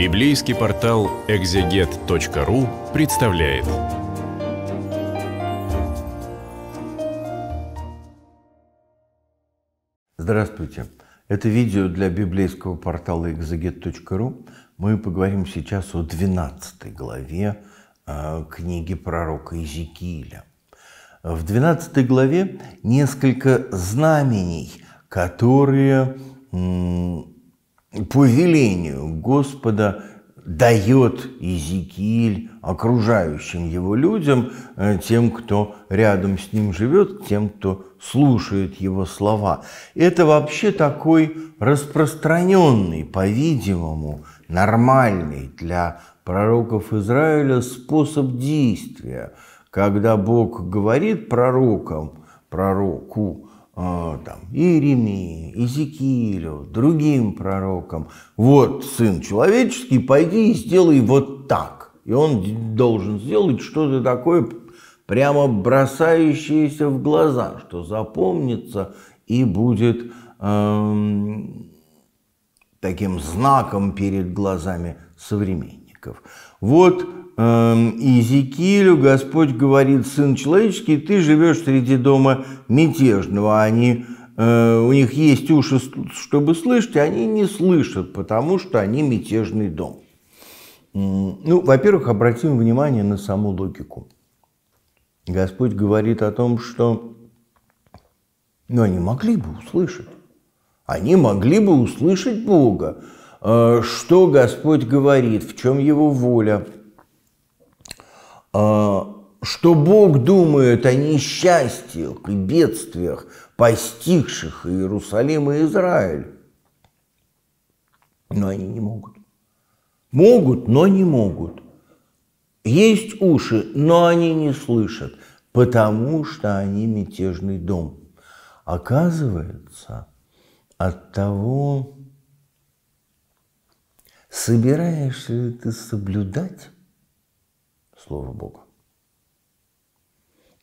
Библейский портал экзегет.ру представляет. Здравствуйте. Это видео для библейского портала экзегет.ру. Мы поговорим сейчас о 12 главе а, книги пророка Иезекииля. В 12 главе несколько знамений, которые по велению Господа дает Иезекииль окружающим его людям, э, тем, кто рядом с ним живет, тем, кто слушает его слова. Это вообще такой распространенный, по-видимому, нормальный для пророков Израиля способ действия, когда Бог говорит пророкам, пророку, а, там, Иеремии, Иезекиилю, другим пророкам, вот сын человеческий, пойди и сделай вот так. И он должен сделать что-то такое, прямо бросающееся в глаза, что запомнится и будет эм, таким знаком перед глазами современников. Вот Эм, Иезекиилю Господь говорит, «Сын человеческий, ты живешь среди дома мятежного». Они, э, у них есть уши, чтобы слышать, и они не слышат, потому что они мятежный дом. Ну, во-первых, обратим внимание на саму логику. Господь говорит о том, что ну, они могли бы услышать. Они могли бы услышать Бога, э, что Господь говорит, в чем Его воля – а, что Бог думает о несчастьях и бедствиях, постигших Иерусалим и Израиль. Но они не могут. Могут, но не могут. Есть уши, но они не слышат, потому что они мятежный дом. Оказывается, от того, собираешься ли ты соблюдать Слово Бога.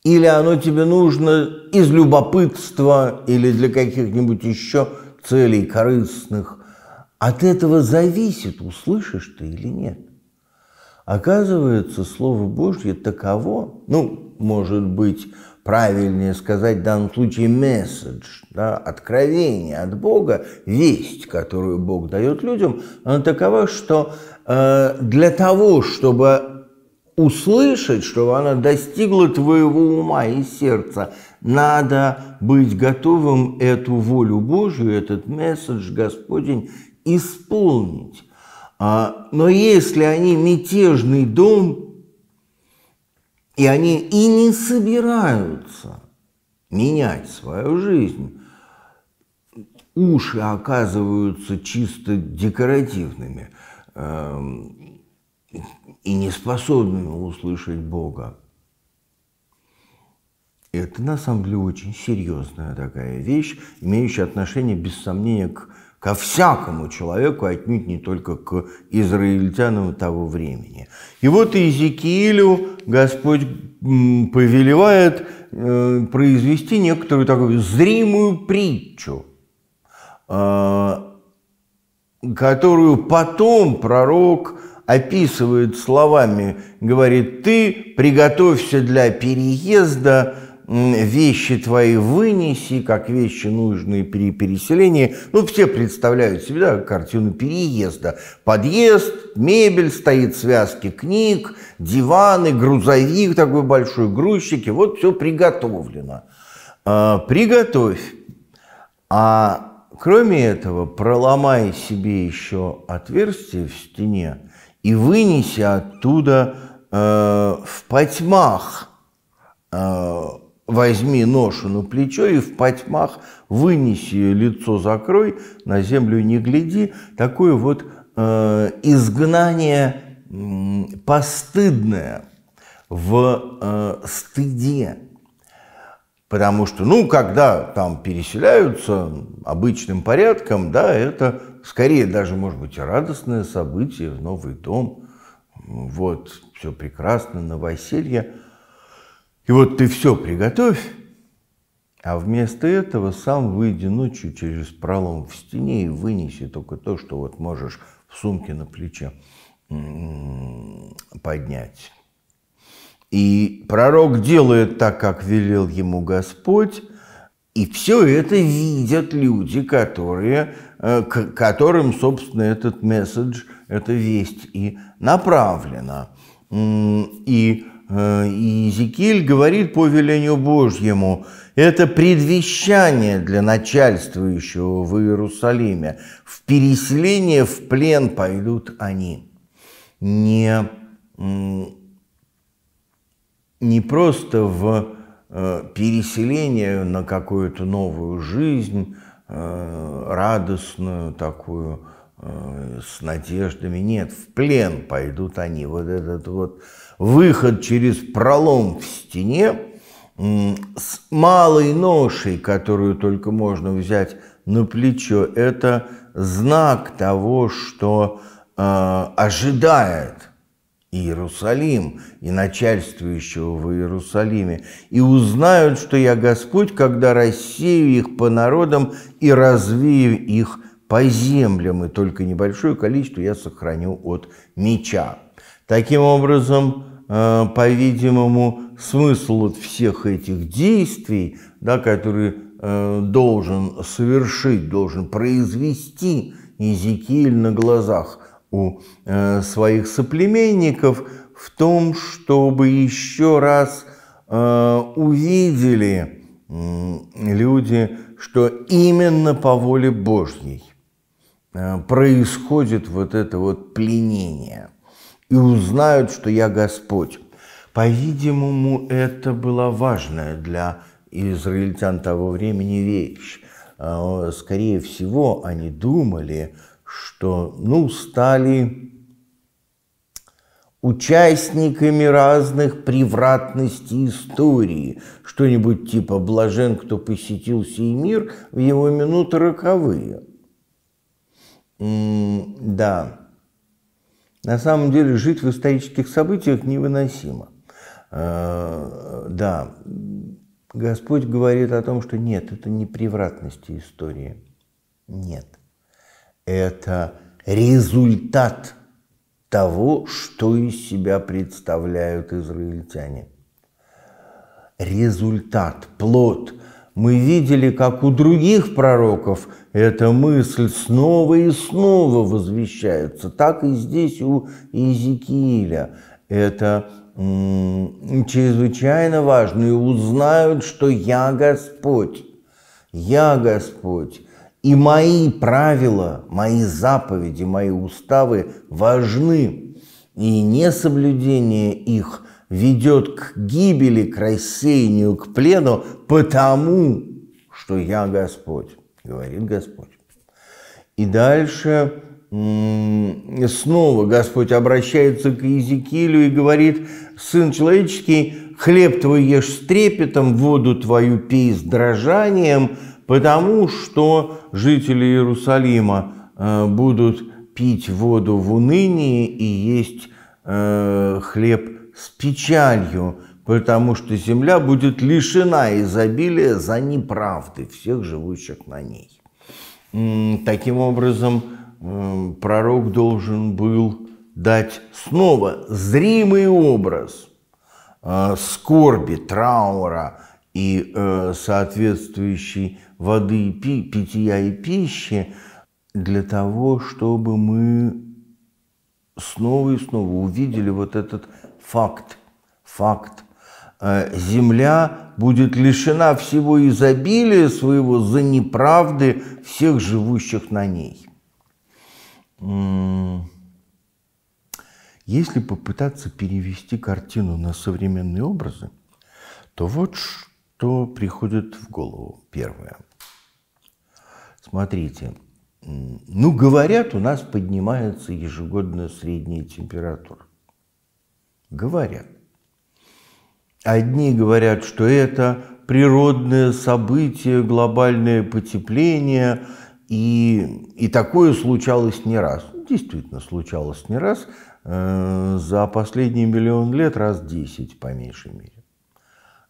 Или оно тебе нужно из любопытства или для каких-нибудь еще целей корыстных. От этого зависит, услышишь ты или нет. Оказывается, Слово Божье таково, ну, может быть, правильнее сказать в данном случае месседж, да, откровение от Бога, весть, которую Бог дает людям, она такова, что э, для того, чтобы услышать, чтобы она достигла твоего ума и сердца, надо быть готовым эту волю Божью, этот месседж Господень исполнить. А, но если они мятежный дом, и они и не собираются менять свою жизнь, уши оказываются чисто декоративными эм, – и неспособными услышать Бога. Это на самом деле очень серьезная такая вещь, имеющая отношение, без сомнения, к, ко всякому человеку, а отнюдь не только к израильтянам того времени. И вот Иезекиилю Господь повелевает э, произвести некоторую такую зримую притчу, э, которую потом пророк описывают словами, говорит, ты приготовься для переезда, вещи твои вынеси, как вещи нужные при переселении. Ну, все представляют себе да, картину переезда. Подъезд, мебель, стоит связки книг, диваны, грузовик такой большой, грузчики. Вот все приготовлено. А, приготовь. А кроме этого, проломай себе еще отверстие в стене, и вынеси оттуда э, в потьмах э, возьми ношу на плечо и в потьмах вынеси лицо закрой, на землю не гляди. Такое вот э, изгнание э, постыдное в э, стыде. Потому что, ну, когда там переселяются обычным порядком, да, это скорее даже, может быть, радостное событие в новый дом. Вот, все прекрасно, новоселье. И вот ты все приготовь, а вместо этого сам выйди ночью через пролом в стене и вынеси только то, что вот можешь в сумке на плече поднять. И пророк делает так, как велел ему Господь, и все это видят люди, которые Э, к которым, собственно, этот месседж, эта весть и направлена. Э, и Иезекииль говорит по велению Божьему, это предвещание для начальствующего в Иерусалиме. В переселение, в плен пойдут они. Не, не просто в э, переселение на какую-то новую жизнь, Э, радостную такую, э, с надеждами. Нет, в плен пойдут они. Вот этот вот выход через пролом в стене с малой ношей, которую только можно взять на плечо, это знак того, что э, ожидает Иерусалим и начальствующего в Иерусалиме, и узнают, что я Господь, когда рассею их по народам и развею их по землям, и только небольшое количество я сохраню от меча. Таким образом, э, по-видимому, смысл от всех этих действий, да, которые э, должен совершить, должен произвести Иезекииль на глазах – у э, своих соплеменников в том, чтобы еще раз э, увидели люди, что именно по воле Божьей э, происходит вот это вот пленение и узнают, что я Господь. По-видимому, это была важная для израильтян того времени вещь. Скорее всего, они думали, что, ну, стали участниками разных превратностей истории, что-нибудь типа «блажен, кто посетил сей мир» в его минуты роковые. М да, на самом деле жить в исторических событиях невыносимо. Э да, Господь говорит о том, что нет, это не превратности истории. Нет это результат того, что из себя представляют израильтяне. Результат, плод. Мы видели, как у других пророков эта мысль снова и снова возвещается. Так и здесь у Иезекииля. Это чрезвычайно важно. И узнают, что я Господь. Я Господь и мои правила, мои заповеди, мои уставы важны. И несоблюдение их ведет к гибели, к рассеянию, к плену, потому что я Господь, говорит Господь. И дальше снова Господь обращается к Иезекиилю и говорит, «Сын человеческий, хлеб твой ешь с трепетом, воду твою пей с дрожанием, потому что жители Иерусалима э, будут пить воду в унынии и есть э, хлеб с печалью, потому что земля будет лишена изобилия за неправды всех живущих на ней. Таким образом, э, пророк должен был дать снова зримый образ скорби, траура, и э, соответствующей воды, пи, питья и пищи для того, чтобы мы снова и снова увидели вот этот факт, факт. Э, земля будет лишена всего изобилия своего за неправды всех живущих на ней. Если попытаться перевести картину на современные образы, то вот что приходит в голову первое? Смотрите, ну, говорят, у нас поднимается ежегодно средняя температура. Говорят. Одни говорят, что это природное событие, глобальное потепление, и, и такое случалось не раз. Действительно, случалось не раз. Э, за последний миллион лет раз десять по меньшей мере.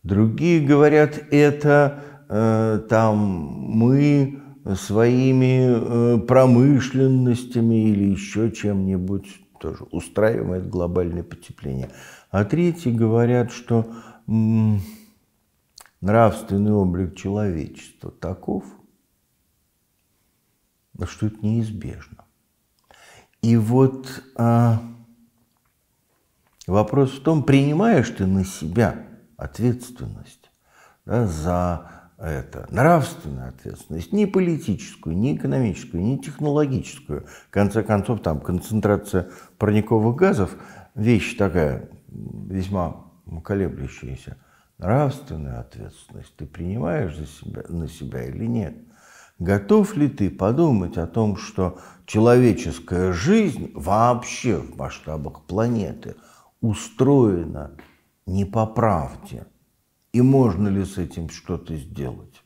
Другие говорят, это э, там мы своими э, промышленностями или еще чем-нибудь тоже устраиваем это глобальное потепление. А третьи говорят, что м, нравственный облик человечества таков, что это неизбежно. И вот а, вопрос в том, принимаешь ты на себя – ответственность да, за это. Нравственную ответственность, не политическую, не экономическую, не технологическую. В конце концов, там концентрация парниковых газов – вещь такая весьма колеблющаяся. нравственная ответственность ты принимаешь за себя, на себя или нет? Готов ли ты подумать о том, что человеческая жизнь вообще в масштабах планеты устроена не по правде. И можно ли с этим что-то сделать?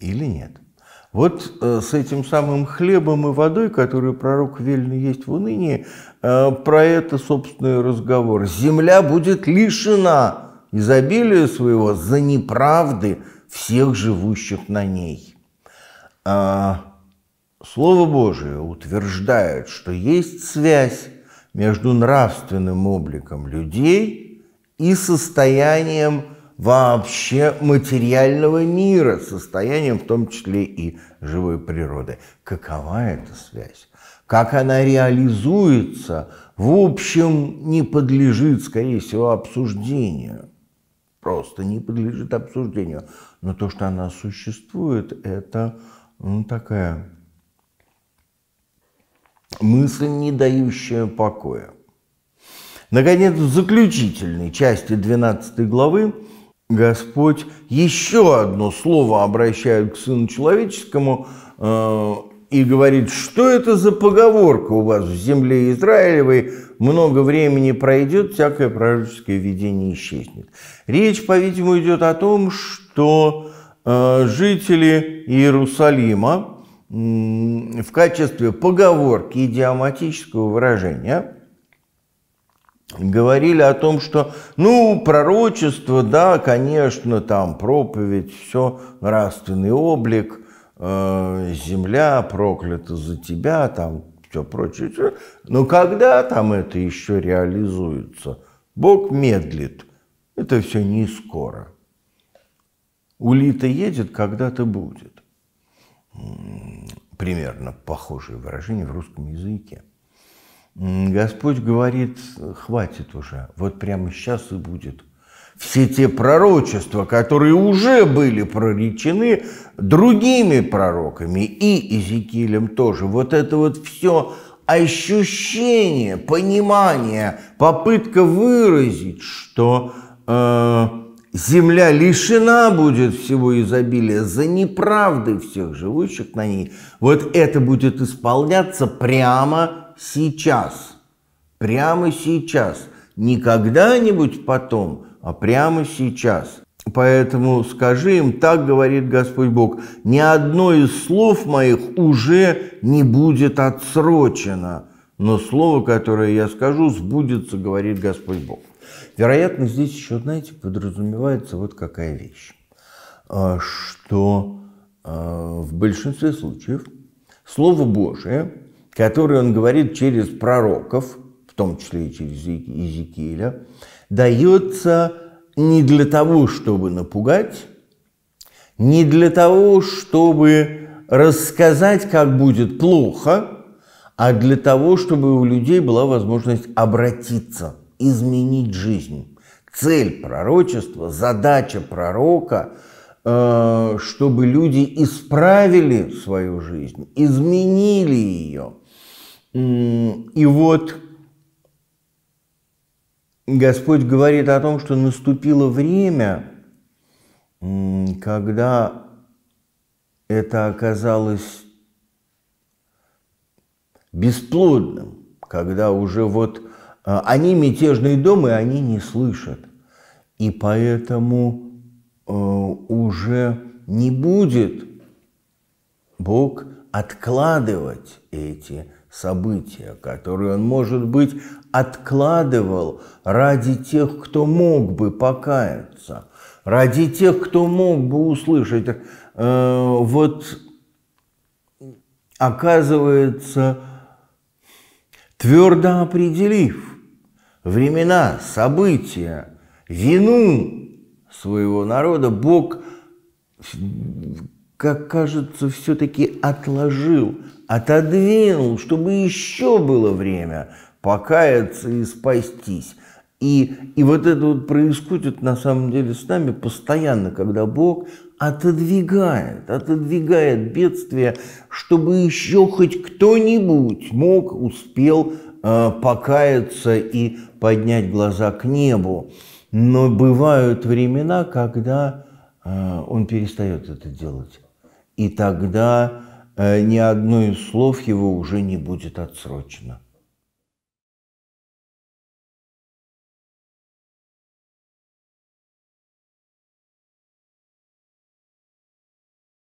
Или нет? Вот э, с этим самым хлебом и водой, который пророк вельно есть в унынии, э, про это, собственно, разговор. Земля будет лишена изобилия своего за неправды всех живущих на ней. А, Слово Божие утверждает, что есть связь между нравственным обликом людей – и состоянием вообще материального мира, состоянием в том числе и живой природы. Какова эта связь? Как она реализуется, в общем, не подлежит, скорее всего, обсуждению. Просто не подлежит обсуждению. Но то, что она существует, это ну, такая мысль, не дающая покоя. Наконец, в заключительной части 12 главы Господь еще одно слово обращает к Сыну Человеческому э, и говорит, что это за поговорка у вас в земле Израилевой, много времени пройдет, всякое пророческое видение исчезнет. Речь, по-видимому, идет о том, что э, жители Иерусалима э, в качестве поговорки идиоматического выражения – говорили о том, что, ну, пророчество, да, конечно, там проповедь, все, нравственный облик, э, земля проклята за тебя, там все прочее. Все. Но когда там это еще реализуется? Бог медлит. Это все не скоро. Улита едет, когда-то будет. Примерно похожее выражение в русском языке. Господь говорит, хватит уже, вот прямо сейчас и будет. Все те пророчества, которые уже были проречены другими пророками и Иезекиилем тоже, вот это вот все ощущение, понимание, попытка выразить, что э, земля лишена будет всего изобилия за неправды всех живущих на ней, вот это будет исполняться прямо сейчас, прямо сейчас, не когда-нибудь потом, а прямо сейчас. Поэтому скажи им, так говорит Господь Бог, ни одно из слов моих уже не будет отсрочено, но слово, которое я скажу, сбудется, говорит Господь Бог. Вероятно, здесь еще, знаете, подразумевается вот какая вещь, а, что а, в большинстве случаев Слово Божие который он говорит через пророков, в том числе и через Иезекииля, дается не для того, чтобы напугать, не для того, чтобы рассказать, как будет плохо, а для того, чтобы у людей была возможность обратиться, изменить жизнь. Цель пророчества, задача пророка э, чтобы люди исправили свою жизнь, изменили ее, и вот Господь говорит о том, что наступило время, когда это оказалось бесплодным, когда уже вот а, они мятежные дома, и они не слышат. И поэтому э, уже не будет Бог откладывать эти события, которые он, может быть, откладывал ради тех, кто мог бы покаяться, ради тех, кто мог бы услышать. Э, вот оказывается, твердо определив времена, события, вину своего народа, Бог как кажется, все-таки отложил, отодвинул, чтобы еще было время покаяться и спастись. И, и вот это вот происходит на самом деле с нами постоянно, когда Бог отодвигает, отодвигает бедствие, чтобы еще хоть кто-нибудь мог, успел э, покаяться и поднять глаза к небу. Но бывают времена, когда э, он перестает это делать и тогда э, ни одно из слов его уже не будет отсрочено.